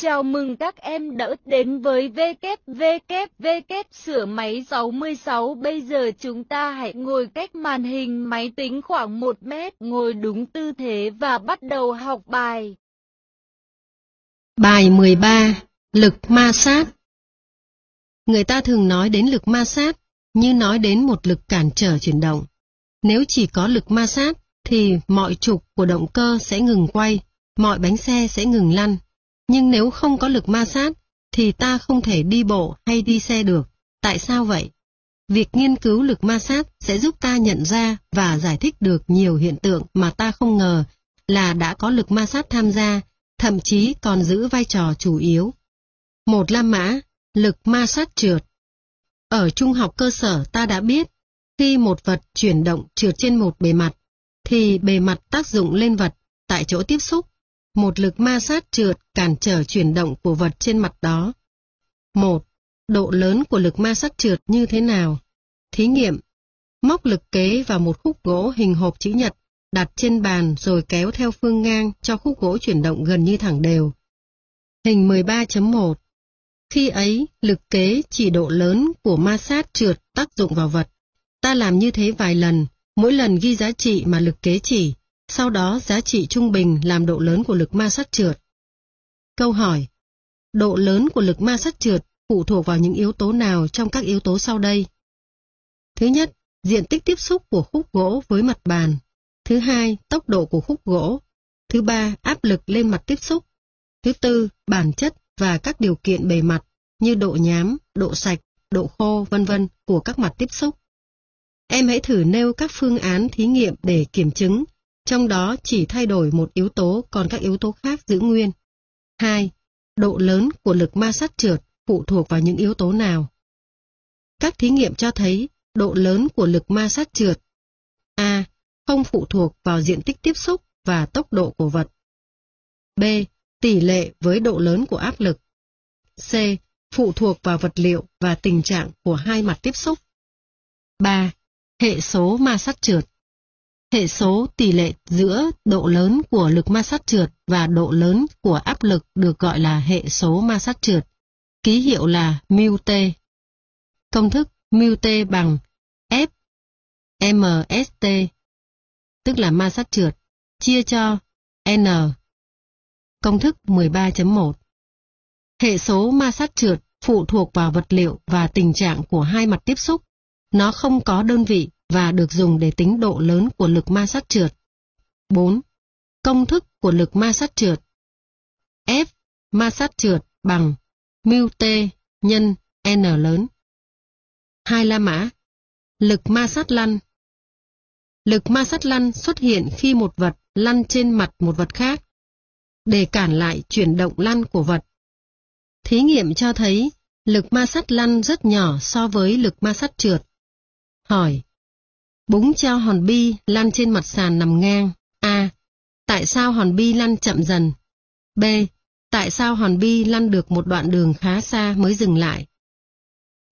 Chào mừng các em đã đến với WWW sửa máy 66. Bây giờ chúng ta hãy ngồi cách màn hình máy tính khoảng 1 mét, ngồi đúng tư thế và bắt đầu học bài. Bài 13. Lực ma sát Người ta thường nói đến lực ma sát, như nói đến một lực cản trở chuyển động. Nếu chỉ có lực ma sát, thì mọi trục của động cơ sẽ ngừng quay, mọi bánh xe sẽ ngừng lăn nhưng nếu không có lực ma sát, thì ta không thể đi bộ hay đi xe được. Tại sao vậy? Việc nghiên cứu lực ma sát sẽ giúp ta nhận ra và giải thích được nhiều hiện tượng mà ta không ngờ là đã có lực ma sát tham gia, thậm chí còn giữ vai trò chủ yếu. Một La Mã, lực ma sát trượt. Ở trung học cơ sở ta đã biết, khi một vật chuyển động trượt trên một bề mặt, thì bề mặt tác dụng lên vật tại chỗ tiếp xúc một lực ma sát trượt cản trở chuyển động của vật trên mặt đó. 1. Độ lớn của lực ma sát trượt như thế nào? Thí nghiệm Móc lực kế vào một khúc gỗ hình hộp chữ nhật, đặt trên bàn rồi kéo theo phương ngang cho khúc gỗ chuyển động gần như thẳng đều. Hình 13.1 Khi ấy, lực kế chỉ độ lớn của ma sát trượt tác dụng vào vật. Ta làm như thế vài lần, mỗi lần ghi giá trị mà lực kế chỉ, sau đó giá trị trung bình làm độ lớn của lực ma sát trượt. Câu hỏi Độ lớn của lực ma sát trượt phụ thuộc vào những yếu tố nào trong các yếu tố sau đây? Thứ nhất, diện tích tiếp xúc của khúc gỗ với mặt bàn. Thứ hai, tốc độ của khúc gỗ. Thứ ba, áp lực lên mặt tiếp xúc. Thứ tư, bản chất và các điều kiện bề mặt như độ nhám, độ sạch, độ khô, vân vân của các mặt tiếp xúc. Em hãy thử nêu các phương án thí nghiệm để kiểm chứng trong đó chỉ thay đổi một yếu tố còn các yếu tố khác giữ nguyên. 2. Độ lớn của lực ma sát trượt phụ thuộc vào những yếu tố nào? Các thí nghiệm cho thấy độ lớn của lực ma sát trượt A. Không phụ thuộc vào diện tích tiếp xúc và tốc độ của vật. B. Tỷ lệ với độ lớn của áp lực. C. Phụ thuộc vào vật liệu và tình trạng của hai mặt tiếp xúc. 3. Hệ số ma sát trượt hệ số tỷ lệ giữa độ lớn của lực ma sát trượt và độ lớn của áp lực được gọi là hệ số ma sát trượt, ký hiệu là mu t. Công thức mu t bằng F MST tức là ma sát trượt chia cho N. Công thức 13.1 Hệ số ma sát trượt phụ thuộc vào vật liệu và tình trạng của hai mặt tiếp xúc. Nó không có đơn vị và được dùng để tính độ lớn của lực ma sát trượt. 4. Công thức của lực ma sát trượt F ma sát trượt bằng mu T nhân N lớn. Hai la mã Lực ma sát lăn Lực ma sát lăn xuất hiện khi một vật lăn trên mặt một vật khác để cản lại chuyển động lăn của vật. Thí nghiệm cho thấy lực ma sát lăn rất nhỏ so với lực ma sát trượt. Hỏi, Búng treo hòn bi lăn trên mặt sàn nằm ngang. A. Tại sao hòn bi lăn chậm dần? B. Tại sao hòn bi lăn được một đoạn đường khá xa mới dừng lại?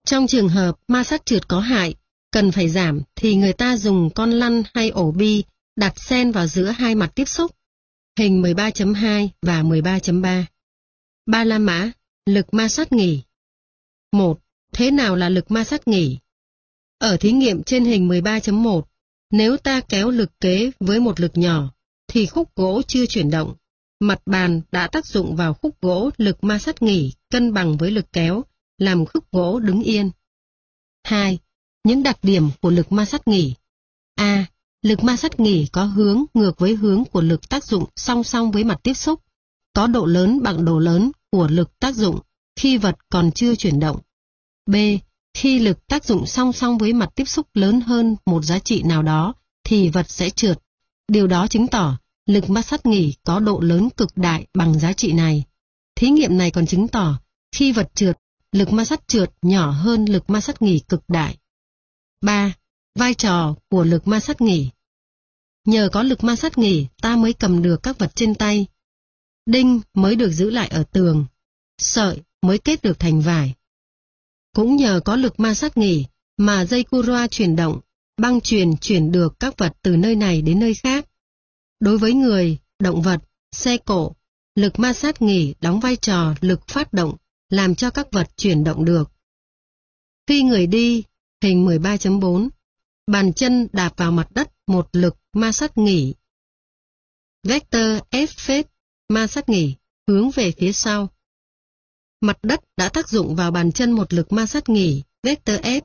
Trong trường hợp ma sát trượt có hại, cần phải giảm thì người ta dùng con lăn hay ổ bi đặt sen vào giữa hai mặt tiếp xúc, hình 13.2 và 13.3. Ba la mã, lực ma sát nghỉ. 1. Thế nào là lực ma sát nghỉ? Ở thí nghiệm trên hình 13.1, nếu ta kéo lực kế với một lực nhỏ, thì khúc gỗ chưa chuyển động. Mặt bàn đã tác dụng vào khúc gỗ lực ma sát nghỉ cân bằng với lực kéo, làm khúc gỗ đứng yên. 2. Những đặc điểm của lực ma sát nghỉ A. Lực ma sát nghỉ có hướng ngược với hướng của lực tác dụng song song với mặt tiếp xúc, có độ lớn bằng độ lớn của lực tác dụng khi vật còn chưa chuyển động. B. Khi lực tác dụng song song với mặt tiếp xúc lớn hơn một giá trị nào đó, thì vật sẽ trượt. Điều đó chứng tỏ lực ma sát nghỉ có độ lớn cực đại bằng giá trị này. Thí nghiệm này còn chứng tỏ khi vật trượt, lực ma sát trượt nhỏ hơn lực ma sát nghỉ cực đại. 3. Vai trò của lực ma sát nghỉ Nhờ có lực ma sát nghỉ ta mới cầm được các vật trên tay. Đinh mới được giữ lại ở tường. Sợi mới kết được thành vải. Cũng nhờ có lực ma sát nghỉ mà dây Kurua chuyển động, băng truyền chuyển được các vật từ nơi này đến nơi khác. Đối với người, động vật, xe cộ lực ma sát nghỉ đóng vai trò lực phát động, làm cho các vật chuyển động được. Khi người đi, hình 13.4, bàn chân đạp vào mặt đất một lực ma sát nghỉ. Vector F phết, ma sát nghỉ, hướng về phía sau. Mặt đất đã tác dụng vào bàn chân một lực ma sát nghỉ, vector F.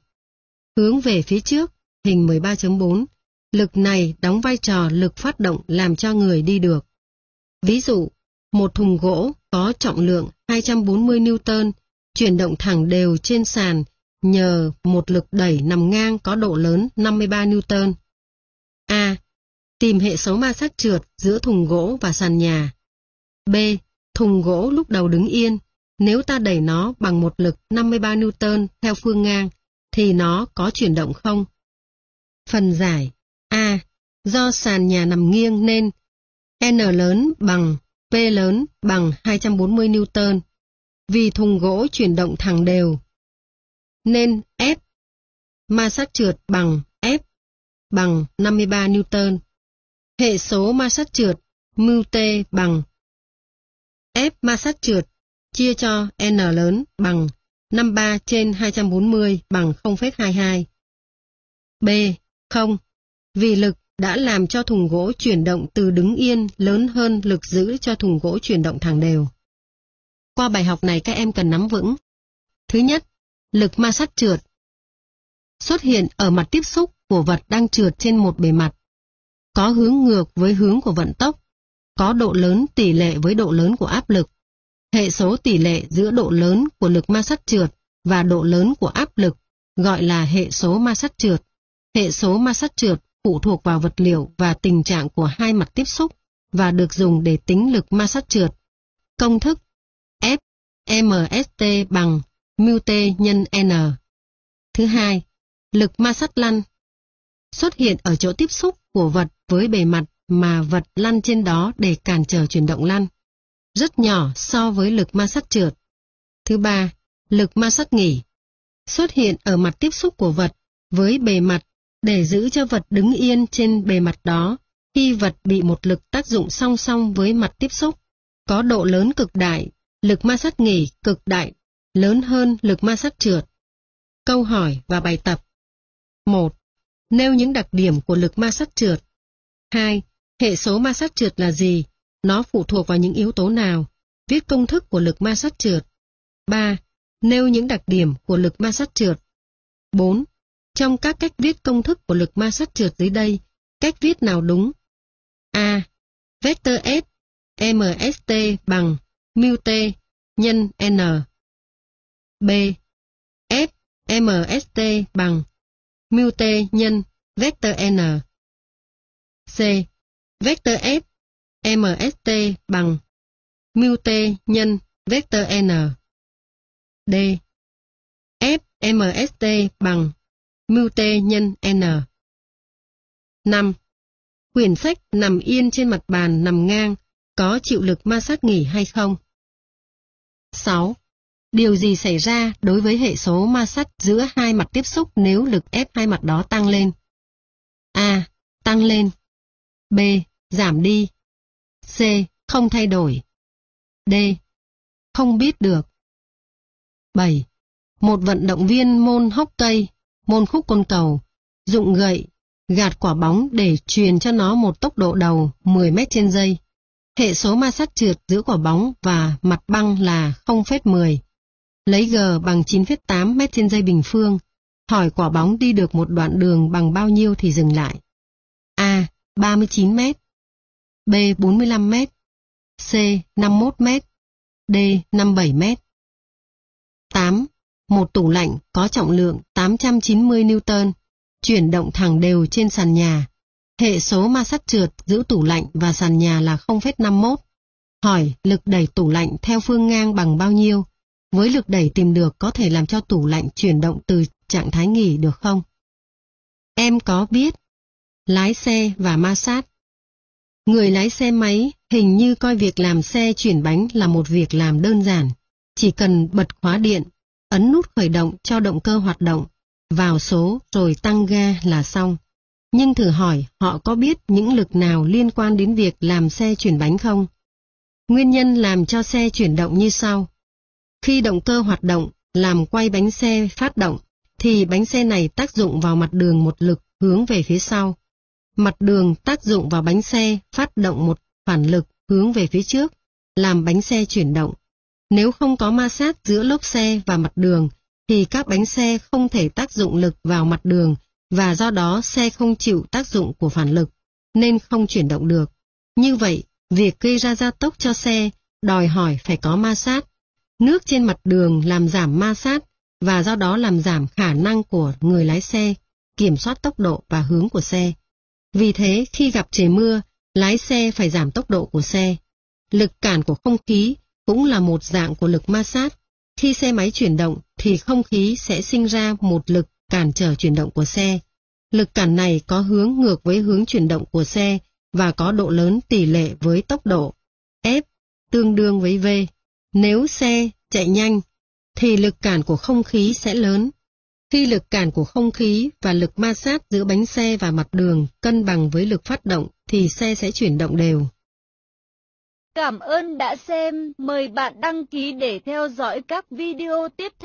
Hướng về phía trước, hình 13.4, lực này đóng vai trò lực phát động làm cho người đi được. Ví dụ, một thùng gỗ có trọng lượng 240 N chuyển động thẳng đều trên sàn nhờ một lực đẩy nằm ngang có độ lớn 53 N. A. Tìm hệ số ma sát trượt giữa thùng gỗ và sàn nhà. B. Thùng gỗ lúc đầu đứng yên, nếu ta đẩy nó bằng một lực 53 N theo phương ngang, thì nó có chuyển động không? Phần giải A. Do sàn nhà nằm nghiêng nên N lớn bằng P lớn bằng 240 N. Vì thùng gỗ chuyển động thẳng đều, nên F ma sát trượt bằng F bằng 53 N. Hệ số ma sát trượt mu T bằng F ma sát trượt chia cho n lớn bằng 53 trên 240 bằng 0,22. B. 0. Vì lực đã làm cho thùng gỗ chuyển động từ đứng yên lớn hơn lực giữ cho thùng gỗ chuyển động thẳng đều. Qua bài học này các em cần nắm vững. Thứ nhất, lực ma sát trượt. Xuất hiện ở mặt tiếp xúc của vật đang trượt trên một bề mặt. Có hướng ngược với hướng của vận tốc. Có độ lớn tỷ lệ với độ lớn của áp lực. Hệ số tỷ lệ giữa độ lớn của lực ma sát trượt và độ lớn của áp lực gọi là hệ số ma sát trượt. Hệ số ma sát trượt phụ thuộc vào vật liệu và tình trạng của hai mặt tiếp xúc và được dùng để tính lực ma sát trượt. Công thức F MST bằng mu T nhân N. Thứ hai, lực ma sát lăn xuất hiện ở chỗ tiếp xúc của vật với bề mặt mà vật lăn trên đó để cản trở chuyển động lăn rất nhỏ so với lực ma sát trượt. Thứ ba, lực ma sát nghỉ, xuất hiện ở mặt tiếp xúc của vật với bề mặt để giữ cho vật đứng yên trên bề mặt đó khi vật bị một lực tác dụng song song với mặt tiếp xúc. Có độ lớn cực đại, lực ma sát nghỉ cực đại, lớn hơn lực ma sát trượt. Câu hỏi và bài tập 1. Nêu những đặc điểm của lực ma sát trượt 2. Hệ số ma sát trượt là gì nó phụ thuộc vào những yếu tố nào? Viết công thức của lực ma sát trượt. 3. Nêu những đặc điểm của lực ma sát trượt. 4. Trong các cách viết công thức của lực ma sát trượt dưới đây, cách viết nào đúng? A. Vector S MST bằng mu T nhân N. B. F MST bằng mu T nhân vector N. C. Vector F MST bằng mu t nhân vector n. D. F MST bằng mu t nhân n. 5. Quyển sách nằm yên trên mặt bàn nằm ngang có chịu lực ma sát nghỉ hay không? 6. Điều gì xảy ra đối với hệ số ma sát giữa hai mặt tiếp xúc nếu lực ép hai mặt đó tăng lên? A. Tăng lên. B. Giảm đi. C. Không thay đổi. D. Không biết được. 7. Một vận động viên môn hóc cây, môn khúc côn cầu, dụng gậy, gạt quả bóng để truyền cho nó một tốc độ đầu 10 m trên giây. Hệ số ma sát trượt giữa quả bóng và mặt băng là 0,10. Lấy G bằng 9,8 m trên giây bình phương. Hỏi quả bóng đi được một đoạn đường bằng bao nhiêu thì dừng lại. A. 39 m B 45m, C 51m, D 57m. 8. Một tủ lạnh có trọng lượng 890 Newton, chuyển động thẳng đều trên sàn nhà. Hệ số ma sát trượt giữa tủ lạnh và sàn nhà là 0,51. Hỏi lực đẩy tủ lạnh theo phương ngang bằng bao nhiêu? Với lực đẩy tìm được có thể làm cho tủ lạnh chuyển động từ trạng thái nghỉ được không? Em có biết lái xe và ma sát Người lái xe máy hình như coi việc làm xe chuyển bánh là một việc làm đơn giản. Chỉ cần bật khóa điện, ấn nút khởi động cho động cơ hoạt động, vào số rồi tăng ga là xong. Nhưng thử hỏi họ có biết những lực nào liên quan đến việc làm xe chuyển bánh không? Nguyên nhân làm cho xe chuyển động như sau. Khi động cơ hoạt động, làm quay bánh xe phát động, thì bánh xe này tác dụng vào mặt đường một lực hướng về phía sau. Mặt đường tác dụng vào bánh xe phát động một phản lực hướng về phía trước, làm bánh xe chuyển động. Nếu không có ma sát giữa lốp xe và mặt đường, thì các bánh xe không thể tác dụng lực vào mặt đường và do đó xe không chịu tác dụng của phản lực, nên không chuyển động được. Như vậy, việc gây ra gia tốc cho xe đòi hỏi phải có ma sát. Nước trên mặt đường làm giảm ma sát và do đó làm giảm khả năng của người lái xe kiểm soát tốc độ và hướng của xe. Vì thế khi gặp trời mưa, lái xe phải giảm tốc độ của xe. Lực cản của không khí cũng là một dạng của lực ma sát. Khi xe máy chuyển động thì không khí sẽ sinh ra một lực cản trở chuyển động của xe. Lực cản này có hướng ngược với hướng chuyển động của xe và có độ lớn tỷ lệ với tốc độ. F tương đương với V. Nếu xe chạy nhanh thì lực cản của không khí sẽ lớn. Khi lực cản của không khí và lực ma sát giữa bánh xe và mặt đường cân bằng với lực phát động thì xe sẽ chuyển động đều. Cảm ơn đã xem, mời bạn đăng ký để theo dõi các video tiếp theo.